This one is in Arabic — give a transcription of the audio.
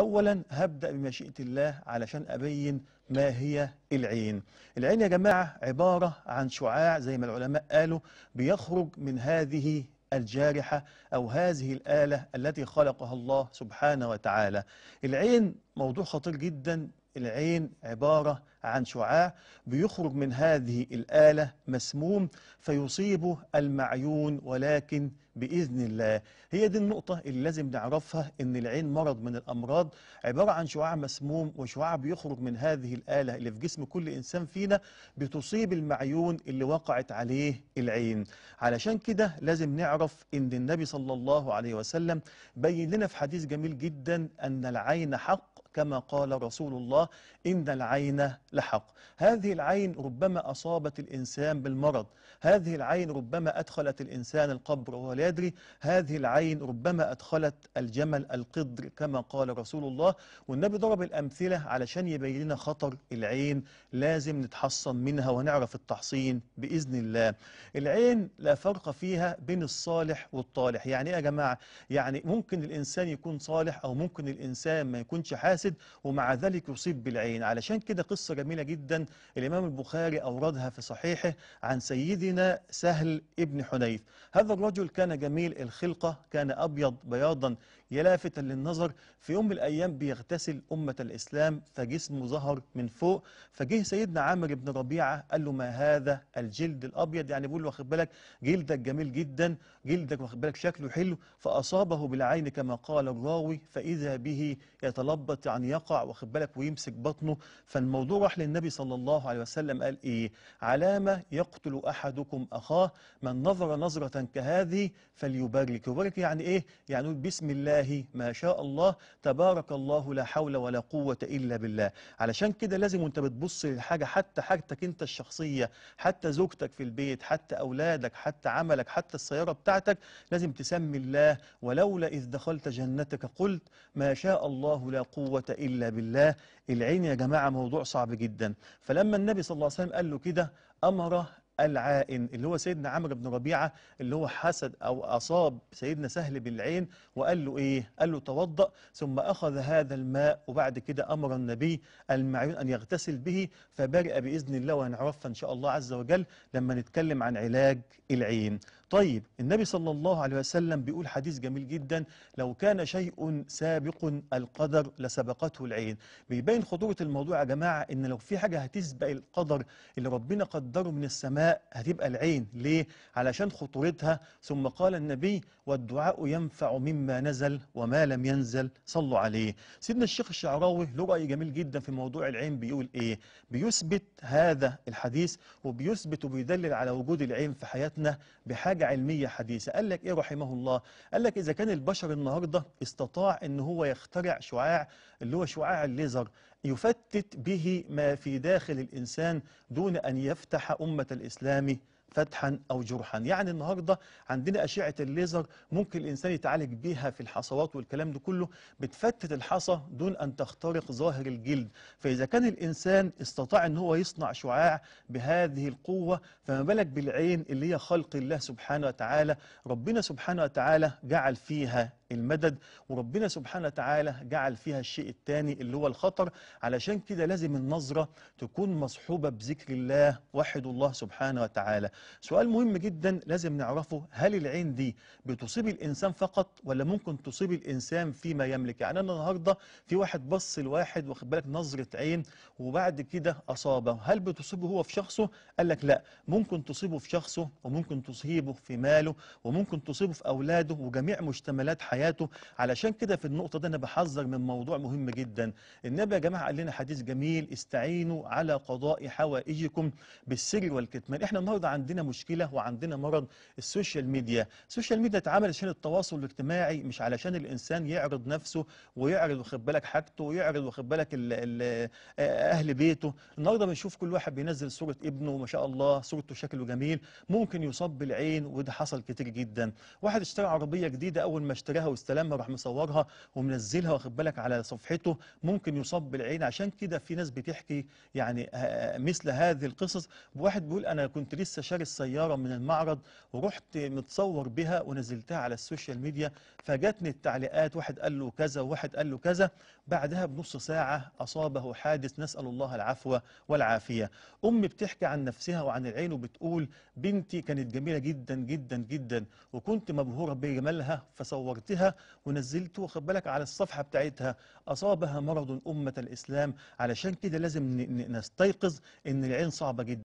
أولا هبدأ بمشيئة الله علشان أبين ما هي العين العين يا جماعة عبارة عن شعاع زي ما العلماء قالوا بيخرج من هذه الجارحة أو هذه الآلة التي خلقها الله سبحانه وتعالى العين موضوع خطير جدا العين عبارة عن شعاع بيخرج من هذه الآلة مسموم فيصيبه المعيون ولكن بإذن الله هي دي النقطة اللي لازم نعرفها إن العين مرض من الأمراض عبارة عن شعاع مسموم وشعاع بيخرج من هذه الآلة اللي في جسم كل إنسان فينا بتصيب المعيون اللي وقعت عليه العين علشان كده لازم نعرف إن النبي صلى الله عليه وسلم بين لنا في حديث جميل جدا أن العين حق كما قال رسول الله إن العين لحق هذه العين ربما أصابت الإنسان بالمرض هذه العين ربما أدخلت الإنسان القبر وهو لا يدري هذه العين ربما أدخلت الجمل القدر كما قال رسول الله والنبي ضرب الأمثلة علشان يبين لنا خطر العين لازم نتحصن منها ونعرف التحصين بإذن الله العين لا فرق فيها بين الصالح والطالح يعني إيه يا جماعة يعني ممكن الإنسان يكون صالح أو ممكن الإنسان ما يكونش حاسس الحاسد ومع ذلك يصيب بالعين علشان كده قصة جميلة جدا الإمام البخاري أوردها في صحيحه عن سيدنا سهل ابن حنيف هذا الرجل كان جميل الخلقة كان أبيض بياضا يلافتا للنظر في يوم من الأيام بيغتسل أمة الإسلام فجسمه ظهر من فوق فجه سيدنا عامر بن ربيعة قال له ما هذا الجلد الأبيض يعني بيقول له واخد بالك جلدك جميل جدا جلدك واخد بالك شكله حلو فأصابه بالعين كما قال الراوي فإذا به يتلبط يعني يقع واخد بالك ويمسك بطنه فالموضوع راح للنبي صلى الله عليه وسلم قال إيه علامة يقتل أحدكم أخاه من نظر نظرة كهذه فليبارك يبارك يعني إيه يعني بسم الله الله ما شاء الله تبارك الله لا حول ولا قوة إلا بالله علشان كده لازم وانت بتبص للحاجة حتى حاجتك انت الشخصية حتى زوجتك في البيت حتى أولادك حتى عملك حتى السيارة بتاعتك لازم تسمي الله ولولا إذ دخلت جنتك قلت ما شاء الله لا قوة إلا بالله العين يا جماعة موضوع صعب جدا فلما النبي صلى الله عليه وسلم قال له كده أمره العائن اللي هو سيدنا عمرو بن ربيعة اللي هو حسد أو أصاب سيدنا سهل بالعين وقال له إيه؟ قال له توضأ ثم أخذ هذا الماء وبعد كده أمر النبي المعيون أن يغتسل به فبرئ بإذن الله وهنعرفها إن شاء الله عز وجل لما نتكلم عن علاج العين طيب النبي صلى الله عليه وسلم بيقول حديث جميل جدا لو كان شيء سابق القدر لسبقته العين بيبين خطورة الموضوع يا جماعة ان لو في حاجة هتسبق القدر اللي ربنا قدره من السماء هتبقى العين ليه؟ علشان خطورتها ثم قال النبي والدعاء ينفع مما نزل وما لم ينزل صلوا عليه سيدنا الشيخ الشعراوي له رأي جميل جدا في موضوع العين بيقول ايه؟ بيثبت هذا الحديث وبيثبت وبيدلل على وجود العين في حياتنا بحاجة حاجة علمية حديثة قال لك إيه رحمه الله قال لك إذا كان البشر النهاردة استطاع إن هو يخترع شعاع اللي هو شعاع الليزر يفتت به ما في داخل الإنسان دون أن يفتح أمة الإسلام فتحا أو جرحا يعني النهاردة عندنا أشعة الليزر ممكن الإنسان يتعالج بيها في الحصوات والكلام ده كله بتفتت الحصى دون أن تخترق ظاهر الجلد فإذا كان الإنسان استطاع أن هو يصنع شعاع بهذه القوة فما بالك بالعين اللي هي خلق الله سبحانه وتعالى ربنا سبحانه وتعالى جعل فيها المدد وربنا سبحانه وتعالى جعل فيها الشيء الثاني اللي هو الخطر علشان كده لازم النظرة تكون مصحوبة بذكر الله وحد الله سبحانه وتعالى سؤال مهم جدا لازم نعرفه هل العين دي بتصيب الإنسان فقط ولا ممكن تصيب الإنسان فيما يملك يعني أنا النهاردة في واحد بص لواحد واخد بالك نظرة عين وبعد كده أصابه هل بتصيبه هو في شخصه قال لك لا ممكن تصيبه في شخصه وممكن تصيبه في ماله وممكن تصيبه في أولاده وجميع مشتملات حياته علشان كده في النقطة دي أنا بحذر من موضوع مهم جدا النبي يا جماعة قال لنا حديث جميل استعينوا على قضاء حوائجكم بالسر والكتمان احنا النهاردة عندنا عندنا مشكلة وعندنا مرض السوشيال ميديا السوشيال ميديا اتعمل عشان التواصل الاجتماعي مش علشان الإنسان يعرض نفسه ويعرض واخد بالك حاجته ويعرض واخد بالك آه، أهل بيته النهاردة بنشوف كل واحد بينزل صورة ابنه ما شاء الله صورته شكله جميل ممكن يصاب بالعين وده حصل كتير جدا واحد اشترى عربية جديدة أول ما اشتراها واستلمها راح مصورها ومنزلها واخد بالك على صفحته ممكن يصاب بالعين عشان كده في ناس بتحكي يعني آه، مثل هذه القصص واحد بيقول أنا كنت لسه اشتري السيارة من المعرض ورحت متصور بها ونزلتها على السوشيال ميديا فجاتني التعليقات واحد قال له كذا وواحد قال له كذا بعدها بنص ساعة أصابه حادث نسأل الله العفو والعافية امي بتحكي عن نفسها وعن العين وبتقول بنتي كانت جميلة جدا جدا جدا وكنت مبهورة بجمالها فصورتها ونزلته واخد بالك على الصفحة بتاعتها أصابها مرض أمة الإسلام علشان كده لازم نستيقظ إن العين صعبة جدا